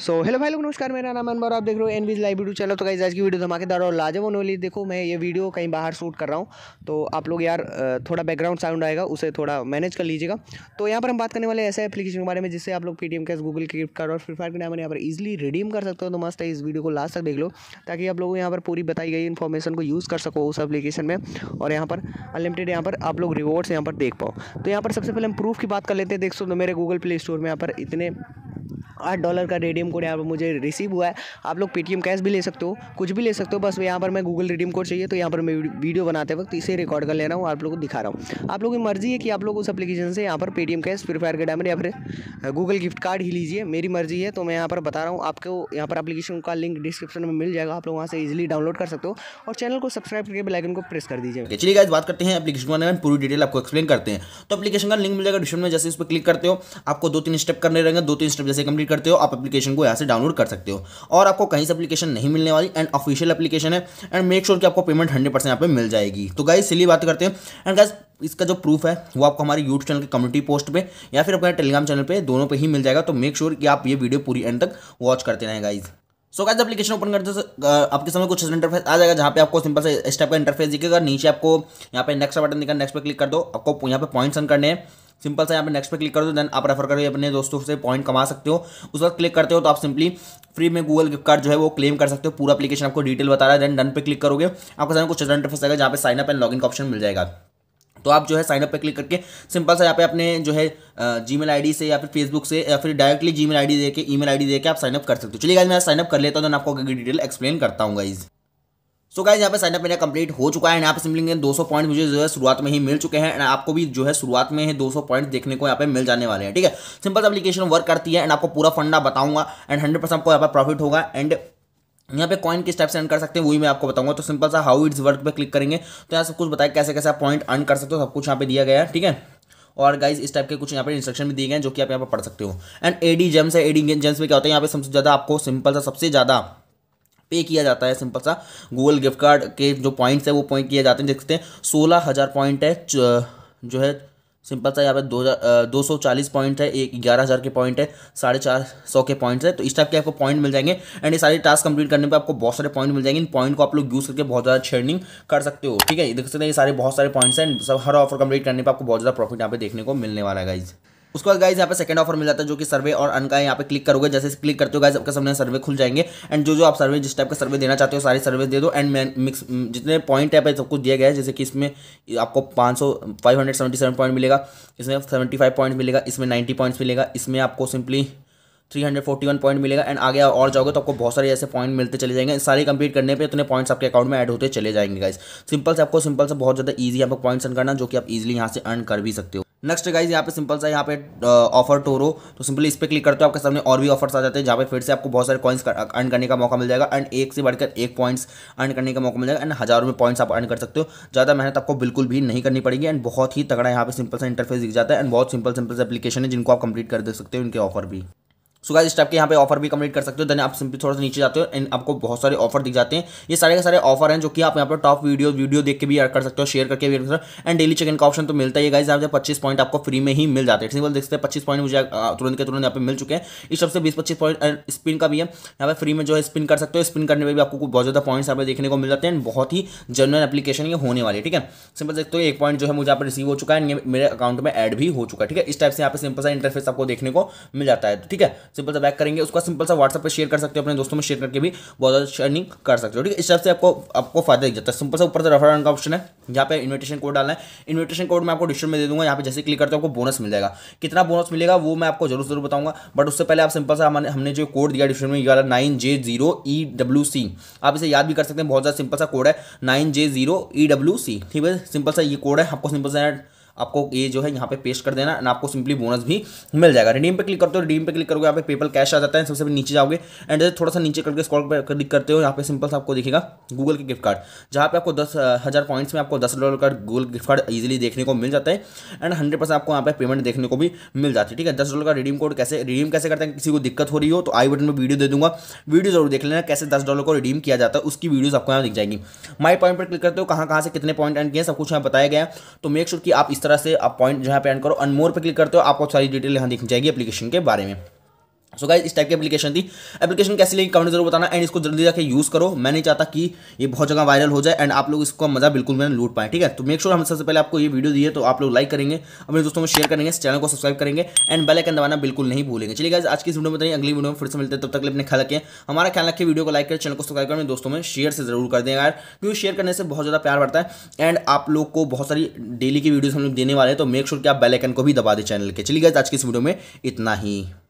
so hello भाई लोग नमस्कार मेरा नाम अनबर आप देख रहे हो एन लाइव वीडियो चलो तो गाइज आज की वीडियो धमाकेदार और लाजम होने वाली देखो मैं ये वीडियो कहीं बाहर शूट कर रहा हूँ तो आप लोग यार थोड़ा बैकग्राउंड साउंड आएगा उसे थोड़ा मैनेज कर लीजिएगा तो यहाँ पर हम बात करने वाले ऐसे एप्लीकेशन के बारे में जिससे आप लोग Paytm cash Google gift card और फ्री फायर के नाम यहाँ पर ईजिली रिडीम कर सकते हो तो मस्त है इस वीडियो को लास्ट तक देख लो ताकि आप लोग यहाँ पर पूरी बताई गई इन्फॉर्मेशन को यूज़ कर सको उस एप्लीकेशन में और यहाँ पर अनलिमिटेड यहाँ पर आप लोग रिवॉर्ड्स यहाँ पर देख पाओ तो यहाँ पर सबसे पहले हम प्रूफ की बात कर लेते हैं देख सो मेरे गूगल प्ले स्टोर में यहाँ पर इतने आठ डॉलर का रेडियम कोड यहाँ पर मुझे रिसीव हुआ है आप लोग पेटीएम कैश भी ले सकते हो कुछ भी ले सकते हो बस यहाँ पर मैं गूगल रेडियम कोड चाहिए तो यहाँ पर मैं वीडियो बनाते वक्त इसे रिकॉर्ड कर ले रहा हूँ आप लोग को दिखा रहा हूँ आप लोगों की मर्जी है कि आप लोग उस एप्लीकेशन से यहाँ पर पेटीएम कैश फ्री फायर के डायमंड या फिर गूगल गिफ्ट कार्ड ही लीजिए मेरी मर्जी है तो मैं यहाँ पर बता रहा हूँ आपको यहाँ पर एप्लीकेशन का लिंक डिस्क्रिप्शन में मिल जाएगा आप लोग वहाँ से इजिली डाउनलोड कर सकते हो और चैनल को सब्सक्राइब करके बेलाइकन को प्रेस कर दीजिए चलिए गाइज बात करते हैं अपलीकेशन के बारे में पूरी डिटेल आपको एक्सप्लेन करते हैं तो अपलीकेशन का लिंक मिल जाएगा डिस्क्रिप्शन में जैसे इस पर क्लिक करते हो आपको दो तीन स्टेप करने रहेंगे दो तीन स्टेप जैसे कंप्लीट करते हो आप एप्लीकेशन को यहाँ से डाउनलोड कर सकते हो और आपको कहीं से अपलीकेशन नहीं मिलने वाली एंड ऑफिशियल एप्लीकेशन है एंड मेक श्योर कि आपको पेमेंट हंड्रेड परसेंट यहाँ पर मिल जाएगी तो गाइज इसलिए बात करते हैं एंड गाइज इसका जो प्रूफ है वो आपको हमारे यूट्यूब चैनल के कम्युनिटी पोस्ट पे या फिर अपने टेलीग्राम चैनल पे दोनों पे ही मिल जाएगा तो मेक श्योर कि आप ये वीडियो पूरी एंड तक वॉच करते रहें guys so guys application open करते हो आपके सामने कुछ इंटरफेस आ जाएगा जहाँ पे आपको सिंपल से इस टाइप का इंटरफेस दिखेगा नीचे आपको यहाँ पे नेक्स्ट बटन दिखा नेक्स्ट पे क्लिक कर दो आपको यहाँ पे पॉइंट्स अन करने हैं सिंपल सा यहाँ पे नेक्स्ट पे क्लिक कर दो देन आप रेफर करके अपने दोस्तों से पॉइंट कमा सकते हो उस वक्त क्लिक करते हो तो आप सिंपली फ्री में गूगल गिफ्ट कार्ड जो है वो क्लेम कर सकते हो पूरा अपलीकेशन आपको डिटेल बता रहा है देन डन पे क्लिक करोगे आपको सामने कुछ इंटरफेस आएगा जहाँ पे साइनअप एंड लॉगिन का ऑप्शन मिल जाएगा तो आप जो है साइनअप पे क्लिक करके सिंपल सा यहाँ पे अपने जो है जी मेल आई से या फिर फेसबुक से या फिर directly Gmail ID दे के ई मेल आई डी दे के आप साइनअप कर सकते हो चलिए गाइज मैं साइनअप कर लेता हूँ देन आपको डिटेल एक्सप्लेन करता हूँ गाइज़ सो गाइज यहाँ पे साइनअप मेरा कंप्लीट हो चुका है यहाँ पे सिंपली 200 पॉइंट मुझे जो है शुरुआत में ही मिल चुके हैं एंड आपको भी जो है शुरुआत में ही 200 पॉइंट देखने को यहाँ पे मिल जाने वाले हैं ठीक है सिंपल एप्लीकेशन वर्क करती है एंड आपको पूरा फंडा बताऊंगा एंड हंड्रेड परसेंट आपको यहाँ पर प्रॉफिट होगा एंड यहाँ पे कॉइन किस टाइप से अर्न कर सकते हैं वही मैं आपको बताऊंगा तो सिंपल सा हाउ इट्स वर्क पे क्लिक करेंगे तो यहाँ सब कुछ बताया कैसे कैसे आप पॉइंट अर्न कर सकते हो सब कुछ यहाँ पे दिया गया है ठीक है और गाइज इस टाइप के कुछ यहाँ पे इंस्ट्रक्शन भी दिए गए हैं जो कि आप यहाँ पर पढ़ सकते हो एंड एडी जेम्स है एडी जेम्स में क्या होता है यहाँ पे सबसे ज़्यादा आपको सिंपल सा सबसे ज़्यादा पे किया जाता है सिंपल सा गूगल गिफ्ट कार्ड के जो पॉइंट्स है वो पॉइंट किए जाते हैं देखते हैं सोलह हज़ार पॉइंट है जो है सिंपल सा यहाँ पे दो हज़ार दो सौ चालीस पॉइंट है एक ग्यारह हज़ार के पॉइंट है साढ़े चार सौ के पॉइंट्स है तो इस टाइप के आपको पॉइंट मिल जाएंगे एंड ये सारे टास्क कंप्लीट करने पे आपको बहुत सारे पॉइंट मिल जाएंगे इन पॉइंट को आप लोग यूज़ करके बहुत ज़्यादा शेयरिंग कर सकते हो ठीक है देख सकते हैं ये सारे बहुत सारे पॉइंट्स हैं सब हर ऑफर कंप्लीट करने पर आपको बहुत ज़्यादा प्रॉफिट यहाँ पे देखने को मिलने वाला है गाइज़ उसके बाद गाइज यहाँ पे सेकंड ऑफर मिल जाता है जो कि सर्वे और अन का यहाँ पे क्लिक करोगे जैसे क्लिक करते हो गाइज आपके सामने सर्वे खुल जाएंगे एंड जो जो आप सर्वे जिस टाइप का सर्वे देना चाहते हो सारे सर्वे दे दो एंड मिक्स जितने पॉइंट है सब कुछ दिया गया है जैसे कि इसमें आपको पाँच सौ five hundred seventy seven point मिलेगा इसमें सेवेंटी फाइव पॉइंट मिलेगा इसमें नाइन्टी पॉइंट्स मिलेगा इसमें आपको simply three hundred forty one point मिलेगा एंड आगे और जाओगे तो आपको बहुत सारे ऐसे पॉइंट मिलते चले जाएंगे सारे कंप्लीट करने पे इतने पॉइंट्स आपके अकाउंट में ऐड होते चले जाएंगे गाइस सिंपल से आपको सिंपल से बहुत ज़्यादा ईजी यहाँ पर पॉइंट्स अर्न करना जो कि आप इजीली यहाँ से अर्न कर भी सकते हो नेक्स्ट गाइज यहाँ पे सिंपल सा यहाँ पे ऑफर uh, टोरो तो सिंपली इस पर क्लिक करते हो आपके सामने और भी ऑफर्स आ जाते हैं जहाँ पे फिर से आपको बहुत सारे कॉइन्स अर्न करने का मौका मिल जाएगा एंड एक से बढ़कर एक पॉइंट्स अर्न करने का मौका मिल जाएगा एंड हज़ारों में पॉइंट्स आप अर्न कर सकते हो ज़्यादा मेहनत आपको बिल्कुल भी नहीं करनी पड़ेगी एंड बहुत ही तगड़ा यहाँ पे सिंपल सा इंटरफेस दिख जाता है एंड बहुत सिंपल सिंपल से एप्लीकेशन है जिनको आप कंप्लीट कर दे सकते हो इनके ऑफर भी सो गाइस इस टाइप के यहाँ पे ऑफर भी कंप्लीट कर सकते हो देन आप सिंपली थोड़ा सा नीचे जाते हो एंड आपको बहुत सारे ऑफर दिख जाते हैं ये सारे के सारे ऑफर हैं जो कि आप यहाँ पर टॉप वीडियो वीडियो देख के भी कर सकते हो शेयर करके भी सकते हो एंड डेली चेक इन का ऑप्शन तो मिलता है गाइस यहाँ पच्चीस पॉइंट आपको फ्री में ही मिल जाते हैं सिंपल देखते हैं पच्चीस पॉइंट मुझे तुरंत के तुरंत यहाँ पे मिल चुके हैं इस सबसे बीस पच्चीस पॉइंट स्पिन का भी है यहाँ पर फ्री में जो है स्पिन कर सकते हो स्पिन करने में भी आपको बहुत ज़्यादा पॉइंट्स यहाँ पे देखने को मिल जाते हैं बहुत ही जनरल एप्लीकेशन ये होने वाली ठीक है सिंपल देखते हो एक पॉइंट जो है मुझे यहाँ पर रिसीव हो चुका है मेरे अकाउंट में एड भी हो चुका है ठीक है इस टाइप से यहाँ पर सिंपल सा इंटरफेस आपको देखने को मिल जाता है ठीक है सिंपल सा बैक करेंगे उसका सिंपल सा व्हाट्सएप पर शेयर कर सकते हो अपने दोस्तों में शेयर करके भी बहुत ज़्यादा शेयरिंग कर सकते हो ठीक है इस हिसाब से आपको आपको फायदा दिख जाता है सिंपल सा ऊपर से रफर का ऑप्शन है यहाँ पे इन्विटेशन कोड डालना है इन्विटेशन कोड मैं आपको डिस्क्रिप्शन में दे दूंगा यहाँ पे जैसे क्लिक करते हो आपको बोनस मिल जाएगा कितना बोनस मिलेगा वो मैं आपको जरूर जरूर बताऊंगा बट उससे पहले आप सिंपल सा हमने हमने जो कोड दिया डिस्क्रिप्शन में ये वाला nine J zero E W C आप इसे याद भी कर सकते हैं बहुत ज़्यादा सिंपल सा कोड है nine J zero E W C ठीक है सिंपल सा ये कोड है आपको सिंपल सा आपको ये जो है यहाँ पे पेस्ट कर देना एंड आपको सिंपली बोनस भी मिल जाएगा रिडीम पे क्लिक करते हो रिडीम पे क्लिक करोगे यहाँ पे पेपल कैश आ जाता है सबसे नीचे जाओगे एंड थोड़ा सा नीचे करके स्कॉल पर क्लिक करते हो यहाँ पे सिंपल सा आपको दिखेगा गूगल के गिफ्ट कार्ड जहाँ पे आपको दस हज़ार पॉइंट्स में आपको दस डॉलर का गूगल गिफ्ट कार्ड ईजिली देखने को मिल जाता है एंड हंड्रेड परसेंट आपको यहाँ पे पेमेंट देखने को भी मिल जाती है ठीक है दस डॉलर का रिडीम कोड कैसे रिडीम कैसे करते हैं किसी को दिक्कत हो रही हो तो आई बटन में वीडियो दे दूंगा वीडियो जरूर देख लेना कैसे दस डॉलर को रिडीम किया जाता है उसकी वीडियोज़ आपको यहाँ दिख जाएगी माई पॉइंट पर क्लिक करते हो कहाँ कहाँ से कितने पॉइंट एंड किए सब कुछ यहाँ बताया गया तो मेक श्योर कि आप इस तरह से आप पॉइंट जहाँ पे एंड करो अनमोर पर क्लिक करते हो आपको सारी डिटेल यहाँ दिख चाहिए एप्लीकेशन के बारे में सो गाइज इस टाइप की एप्लीकेशन थी एप्लीकेशन कैसी लगी कमेंट जरूर बताना एंड इसको जल्दी जाकर यूज़ करो मैं नहीं चाहता कि ये बहुत जगह वायरल हो जाए एंड आप लोग इसको मजा बिल्कुल मैंने लूट पाए ठीक है तो मेक श्योर हम सबसे पहले आपको ये वीडियो दिए तो आप लोग लाइक करेंगे अपने दोस्तों में शेयर करेंगे चैनल को सब्सक्राइब करेंगे एंड बेल आइकन दबाना बिल्कुल नहीं भूलेंगे चलिए गाइज आज की इस वीडियो में बताइए अगली वीडियो में फिर से मिलते हैं तब तक अपने ख्याल रखें हमारा ख्याल रखें वीडियो को लाइक करें चैनल को सब्सक्राइब करें दोस्तों में शेयर से जरूर कर दें यार क्योंकि शेयर करने से बहुत ज़्यादा प्यार बढ़ता है एंड आप लोग को बहुत सारी डेली की वीडियोज़ हम लोग देने वाले हैं तो मेक श्योर कि आप बेलाइकन को भी दबा दें चैनल के चलिए गाइज आज की इस वीडियो में इतना ही